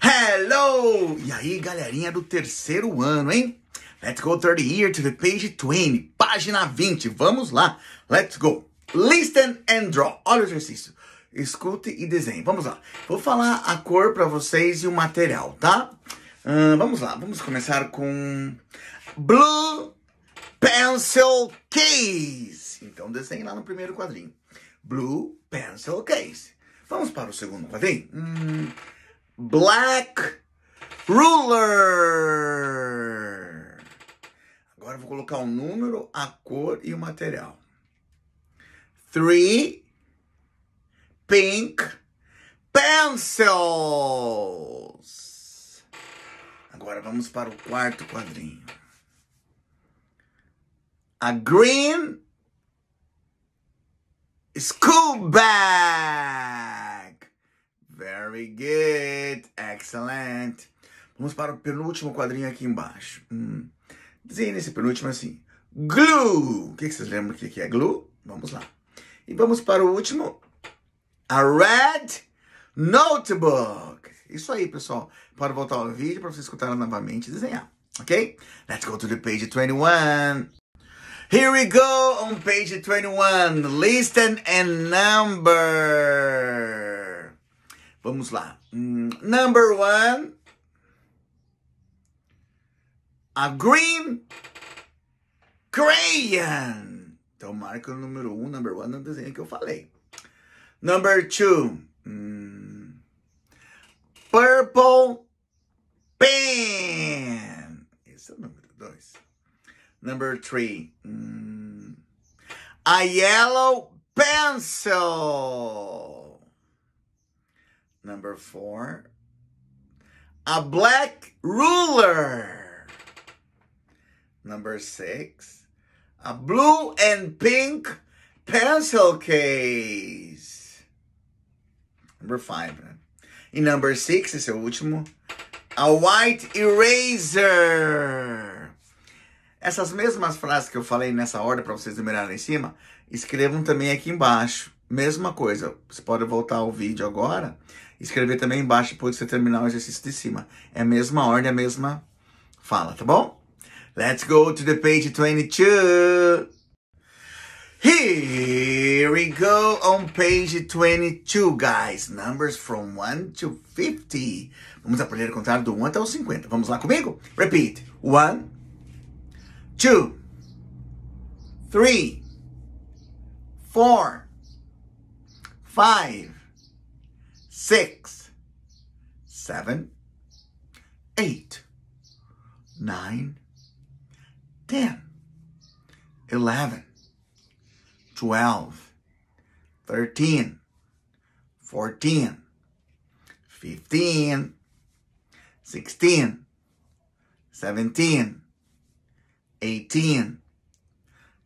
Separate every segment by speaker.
Speaker 1: Hello! E aí, galerinha do terceiro ano, hein? Let's go third year to the page 20, página 20. Vamos lá. Let's go. Listen and draw. Olha o exercício. Escute e desenhe. Vamos lá. Vou falar a cor para vocês e o material, tá? Uh, vamos lá. Vamos começar com blue pencil case. Então desenhe lá no primeiro quadrinho. Blue pencil case. Vamos para o segundo quadrinho. Hum, Black Ruler. Agora vou colocar o um número, a cor e o material. Three Pink Pencils. Agora vamos para o quarto quadrinho. A Green School Bag. Very good. Excellent. Vamos para o penúltimo quadrinho aqui embaixo. Hum. Desenhe nesse penúltimo assim. Glue. O que vocês lembram que é glue? Vamos lá. E vamos para o último. A red notebook. Isso aí, pessoal. Para voltar ao vídeo, para vocês escutarem novamente e desenhar. Ok? Let's go to the page 21. Here we go on page 21. Listen and number. Vamos lá. Hum, number one. A green crayon. Então marca o número um, number one, no desenho que eu falei. Number two. Hum, purple pen. Esse é o número dois. Number three. Hum, a yellow pencil. Number four. A black ruler. Number six. A blue and pink pencil case. Number five. Né? E number six, esse é o último. A white eraser. Essas mesmas frases que eu falei nessa ordem para vocês numerarem em cima, escrevam também aqui embaixo. Mesma coisa, você pode voltar ao vídeo agora, escrever também embaixo depois que você terminar o exercício de cima. É a mesma ordem, é a mesma fala, tá bom? Let's go to the page 22. Here we go on page 22, guys. Numbers from 1 to 50. Vamos aprender a contar do 1 até o 50. Vamos lá comigo? Repeat. 1, 2, 3, 4, five, six, seven, eight, nine, ten, eleven, twelve, thirteen, fourteen, fifteen, sixteen, seventeen, eighteen,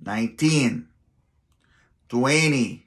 Speaker 1: nineteen, twenty.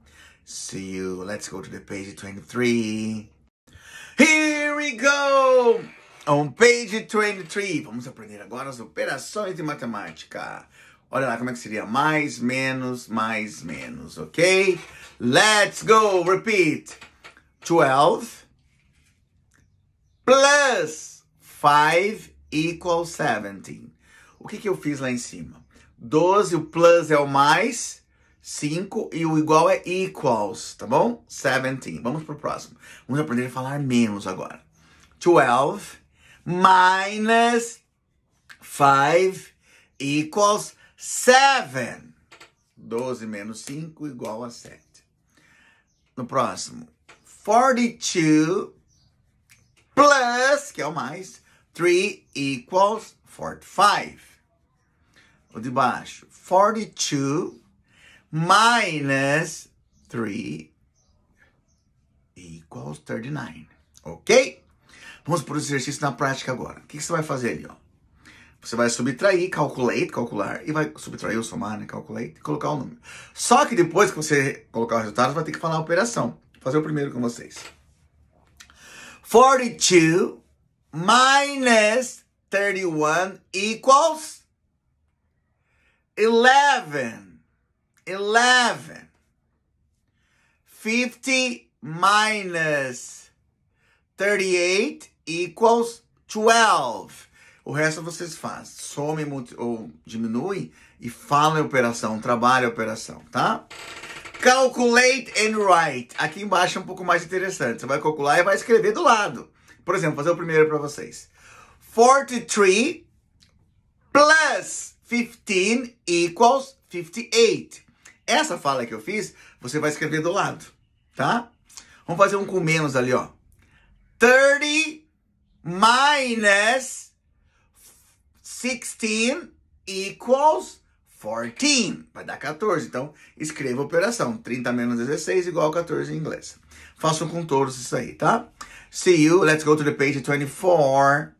Speaker 1: See you. Let's go to the page 23. Here we go! On page 23. Vamos aprender agora as operações de matemática. Olha lá como é que seria. Mais, menos, mais, menos, ok? Let's go. Repeat. 12 plus 5 equals 17. O que, que eu fiz lá em cima? 12, o plus é o mais. 5 e o igual é equals, tá bom? 17. Vamos pro próximo. Vamos aprender a falar menos agora. 12 minus 5 equals 7. 12 menos 5 igual a 7. No próximo. 42 plus, que é o mais, 3 equals 45. O de baixo. 42 minus 3 equals 39. Ok? Vamos para o exercício na prática agora. O que, que você vai fazer ali? Ó? Você vai subtrair, calculate, calcular, e vai subtrair ou somar, né? Calculate, e colocar o número. Só que depois que você colocar o resultado, você vai ter que falar a operação. Vou fazer o primeiro com vocês. 42 minus 31 equals 11. 11. 50 minus 38 equals 12. O resto vocês fazem. Some ou diminui e fala em operação, trabalha a operação, tá? Calculate and write. Aqui embaixo é um pouco mais interessante. Você vai calcular e vai escrever do lado. Por exemplo, vou fazer o primeiro para vocês. 43 plus 15 equals 58. Essa fala que eu fiz, você vai escrever do lado, tá? Vamos fazer um com menos ali, ó. 30 minus 16 equals 14. Vai dar 14. Então, escreva a operação. 30 menos 16 igual 14 em inglês. Façam com todos isso aí, tá? See you. Let's go to the page 24.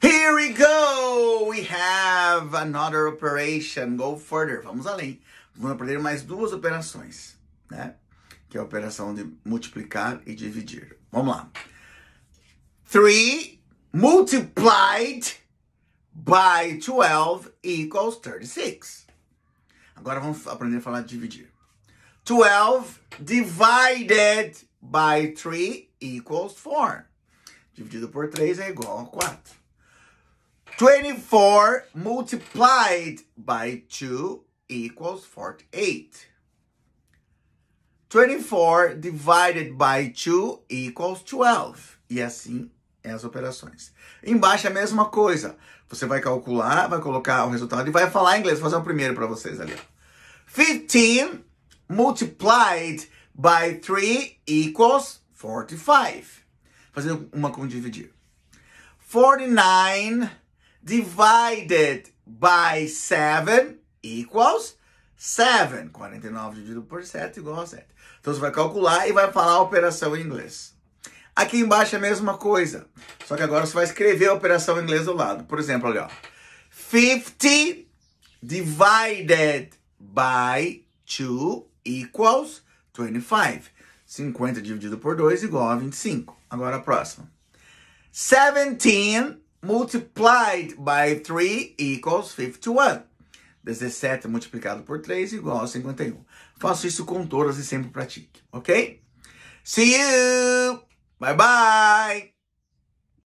Speaker 1: Here we go. We have another operation. Go further. Vamos além vão aprender mais duas operações, né? Que é a operação de multiplicar e dividir. Vamos lá. 3 multiplied by 12 equals 36. Agora vamos aprender a falar de dividir. 12 divided by 3 equals 4. Dividido por 3 é igual a 4. 24 multiplied by 2 equals 48. 24 divided by 2 equals 12. E assim é as operações. Embaixo é a mesma coisa. Você vai calcular, vai colocar o resultado e vai falar em inglês. Vou fazer um primeiro para vocês ali. 15 multiplied by 3 equals 45. Fazendo uma com dividir. 49 divided by 7 equals 7. 49 dividido por 7 igual a 7. Então você vai calcular e vai falar a operação em inglês. Aqui embaixo é a mesma coisa, só que agora você vai escrever a operação em inglês do lado. Por exemplo, olha, ó. 50 divided by 2 equals 25. 50 dividido por 2 igual a 25. Agora a próxima. 17 multiplied by 3 equals 51. 17 multiplicado por 3 igual a 51. Faço isso com todas e sempre pratique, ok? See you! Bye bye!